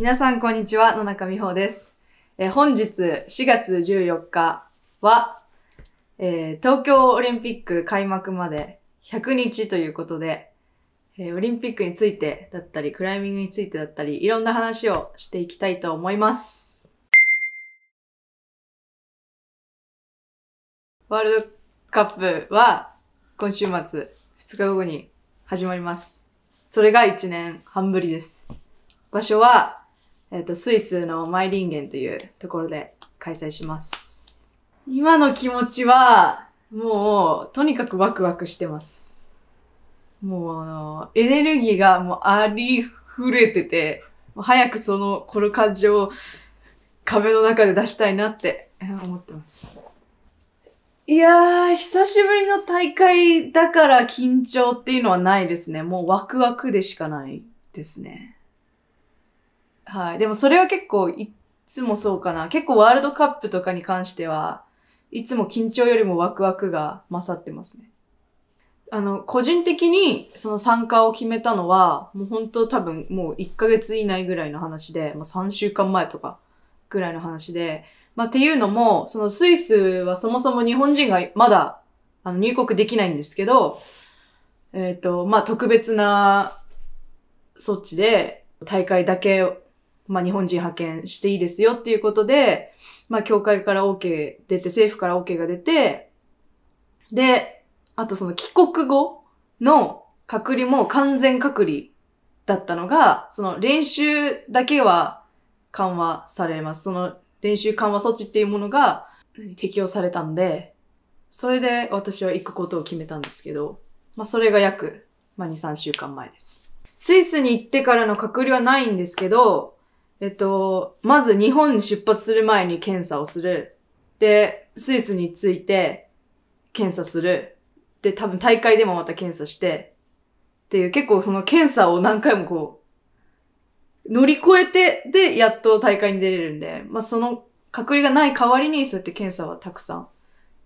皆さん、こんにちは。野中美穂です。えー、本日4月14日は、えー、東京オリンピック開幕まで100日ということで、えー、オリンピックについてだったり、クライミングについてだったり、いろんな話をしていきたいと思います。ワールドカップは今週末2日後に始まります。それが1年半ぶりです。場所はえっ、ー、と、スイスのマイリンゲンというところで開催します。今の気持ちは、もう、とにかくワクワクしてます。もう、あの、エネルギーがもうありふれてて、早くその、この感情を壁の中で出したいなって思ってます。いやー、久しぶりの大会だから緊張っていうのはないですね。もうワクワクでしかないですね。はい。でもそれは結構いつもそうかな。結構ワールドカップとかに関しては、いつも緊張よりもワクワクが勝ってますね。あの、個人的にその参加を決めたのは、もう本当多分もう1ヶ月以内ぐらいの話で、まあ、3週間前とかぐらいの話で、まあっていうのも、そのスイスはそもそも日本人がまだあの入国できないんですけど、えっ、ー、と、まあ特別な措置で大会だけまあ、日本人派遣していいですよっていうことで、まあ、教会から OK 出て、政府から OK が出て、で、あとその帰国後の隔離も完全隔離だったのが、その練習だけは緩和されます。その練習緩和措置っていうものが適用されたんで、それで私は行くことを決めたんですけど、まあ、それが約、まあ、2、3週間前です。スイスに行ってからの隔離はないんですけど、えっと、まず日本に出発する前に検査をする。で、スイスに着いて検査する。で、多分大会でもまた検査して、っていう結構その検査を何回もこう、乗り越えて、で、やっと大会に出れるんで、まあ、その隔離がない代わりに、そうやって検査はたくさん、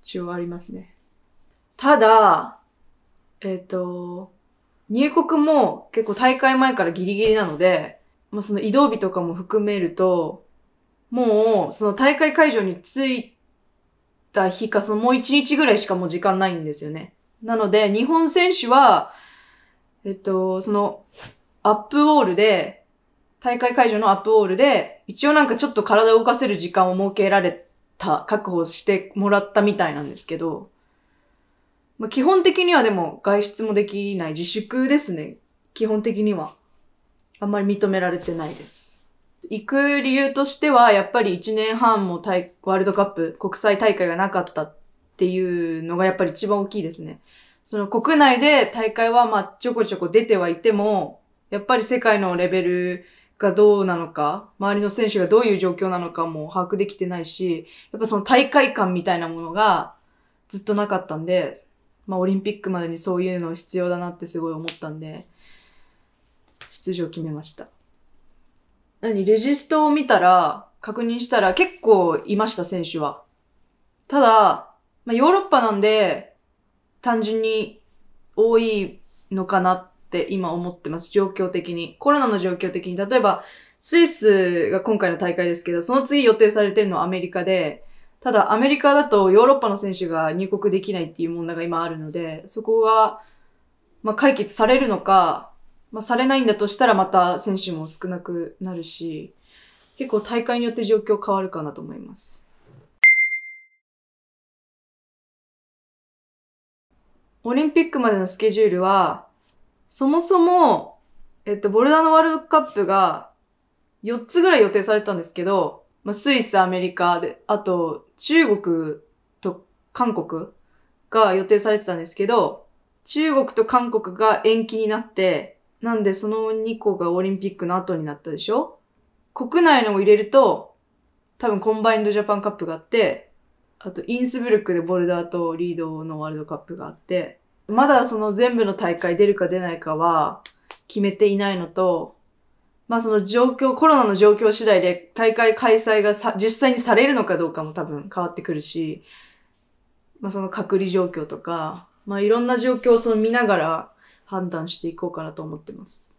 一応ありますね。ただ、えっ、ー、と、入国も結構大会前からギリギリなので、まあ、その移動日とかも含めると、もう、その大会会場に着いた日か、そのもう一日ぐらいしかもう時間ないんですよね。なので、日本選手は、えっと、その、アップウォールで、大会会場のアップウォールで、一応なんかちょっと体を動かせる時間を設けられた、確保してもらったみたいなんですけど、まあ、基本的にはでも外出もできない自粛ですね。基本的には。あんまり認められてないです。行く理由としては、やっぱり1年半もワールドカップ、国際大会がなかったっていうのがやっぱり一番大きいですね。その国内で大会はまあちょこちょこ出てはいても、やっぱり世界のレベルがどうなのか、周りの選手がどういう状況なのかも把握できてないし、やっぱその大会感みたいなものがずっとなかったんで、まあオリンピックまでにそういうの必要だなってすごい思ったんで、通常決めました。何レジストを見たら、確認したら結構いました、選手は。ただ、まあ、ヨーロッパなんで、単純に多いのかなって今思ってます、状況的に。コロナの状況的に。例えば、スイスが今回の大会ですけど、その次予定されてるのはアメリカで、ただアメリカだとヨーロッパの選手が入国できないっていう問題が今あるので、そこが、まあ、解決されるのか、まあ、されないんだとしたらまた選手も少なくなるし、結構大会によって状況変わるかなと思います。オリンピックまでのスケジュールは、そもそも、えっと、ボルダーのワールドカップが4つぐらい予定されてたんですけど、まあ、スイス、アメリカで、あと中国と韓国が予定されてたんですけど、中国と韓国が延期になって、なんでその2個がオリンピックの後になったでしょ国内のも入れると、多分コンバインドジャパンカップがあって、あとインスブルクでボルダーとリードのワールドカップがあって、まだその全部の大会出るか出ないかは決めていないのと、まあその状況、コロナの状況次第で大会開催がさ実際にされるのかどうかも多分変わってくるし、まあその隔離状況とか、まあいろんな状況をその見ながら判断していこうかなと思ってます。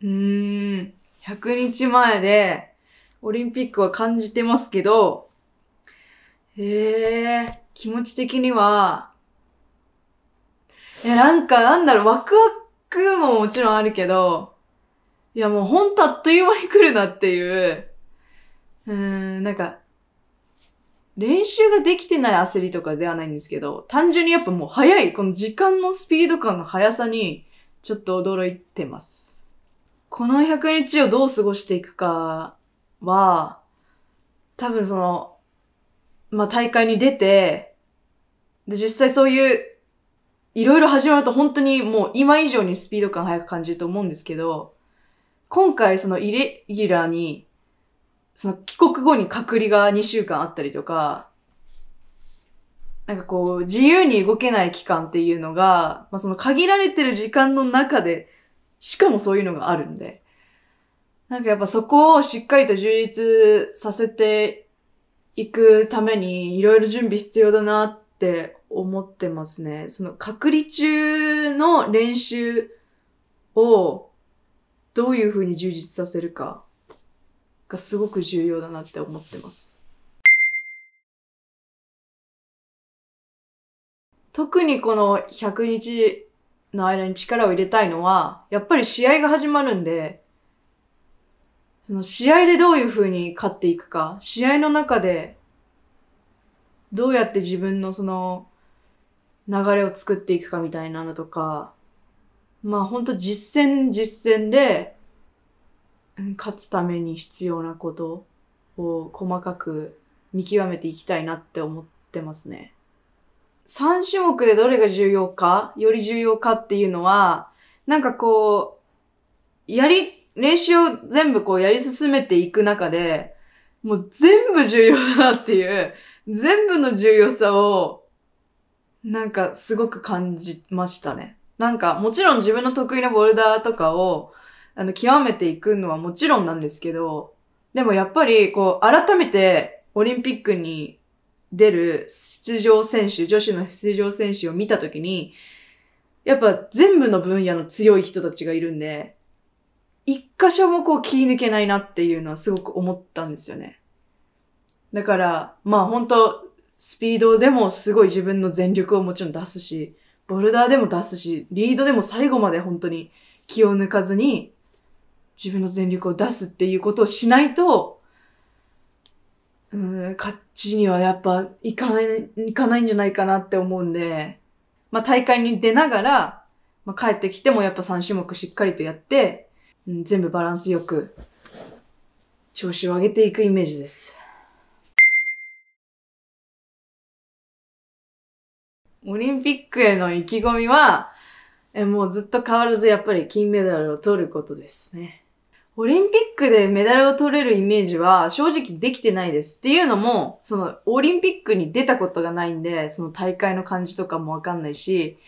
うーん、100日前でオリンピックは感じてますけど、ええー、気持ち的には、え、なんかなんだろう、ワクワクももちろんあるけど、いやもうほんとあっという間に来るなっていう、うーん、なんか、練習ができてない焦りとかではないんですけど、単純にやっぱもう早い、この時間のスピード感の速さに、ちょっと驚いてます。この100日をどう過ごしていくかは、多分その、まあ、大会に出て、で、実際そういう、いろいろ始まると本当にもう今以上にスピード感早く感じると思うんですけど、今回そのイレギュラーにその帰国後に隔離が2週間あったりとか、なんかこう、自由に動けない期間っていうのが、まあその限られてる時間の中で、しかもそういうのがあるんで、なんかやっぱそこをしっかりと充実させていくために、いろいろ準備必要だなって思ってますね。その隔離中の練習を、どういうふうに充実させるか。がすごく重要だなって思ってます。特にこの100日の間に力を入れたいのは、やっぱり試合が始まるんで、その試合でどういう風に勝っていくか、試合の中でどうやって自分のその流れを作っていくかみたいなのとか、まあほんと実践実践で勝つために必要なことを細かく見極めていきたいなって思ってますね。3種目でどれが重要かより重要かっていうのは、なんかこう、やり、練習を全部こうやり進めていく中で、もう全部重要だなっていう、全部の重要さを、なんかすごく感じましたね。なんかもちろん自分の得意なボルダーとかをあの、極めていくのはもちろんなんですけど、でもやっぱり、こう、改めてオリンピックに出る出場選手、女子の出場選手を見たときに、やっぱ全部の分野の強い人たちがいるんで、一箇所もこう気抜けないなっていうのはすごく思ったんですよね。だから、まあ本当スピードでもすごい自分の全力をもちろん出すし、ボルダーでも出すし、リードでも最後まで本当に気を抜かずに自分の全力を出すっていうことをしないと、うん、勝ちにはやっぱいかない、いかないんじゃないかなって思うんで、まあ大会に出ながら、まあ帰ってきてもやっぱ3種目しっかりとやって、うん、全部バランスよく、調子を上げていくイメージです。オリンピックへの意気込みは、えもうずっと変わらずやっぱり金メダルを取ることですね。オリンピックでメダルを取れるイメージは正直できてないです。っていうのも、そのオリンピックに出たことがないんで、その大会の感じとかもわかんないし、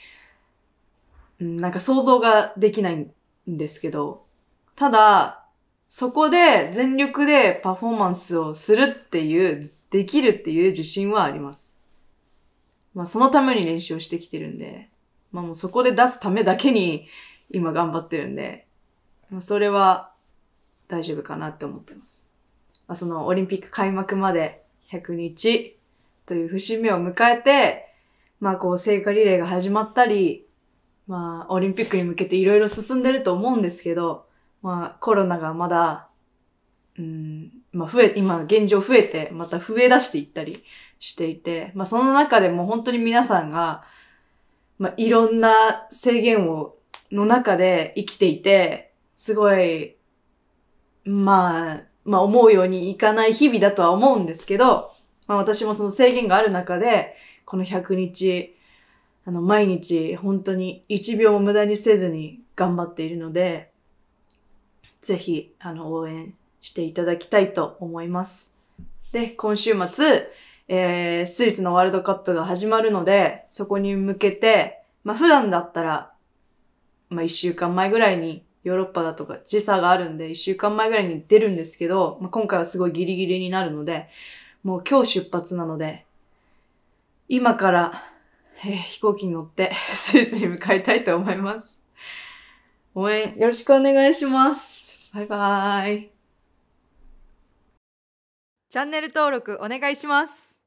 なんか想像ができないんですけど、ただ、そこで全力でパフォーマンスをするっていう、できるっていう自信はあります。まあそのために練習をしてきてるんで、まあもうそこで出すためだけに今頑張ってるんで、まあそれは大丈夫かなって思ってます。まあ、そのオリンピック開幕まで100日という節目を迎えて、まあこう聖火リレーが始まったり、まあオリンピックに向けていろいろ進んでると思うんですけど、まあコロナがまだ、うん、まあ増え、今現状増えて、また増え出していったりしていて、まあその中でも本当に皆さんが、まあいろんな制限を、の中で生きていて、すごいまあ、まあ思うようにいかない日々だとは思うんですけど、まあ私もその制限がある中で、この100日、あの毎日本当に1秒も無駄にせずに頑張っているので、ぜひ、あの、応援していただきたいと思います。で、今週末、えー、スイスのワールドカップが始まるので、そこに向けて、まあ普段だったら、まあ1週間前ぐらいにヨーロッパだとか時差があるんで、1週間前ぐらいに出るんですけど、まあ、今回はすごいギリギリになるので、もう今日出発なので、今から、えー、飛行機に乗って スイスに向かいたいと思います。応援よろしくお願いします。バイバーイ。チャンネル登録お願いします。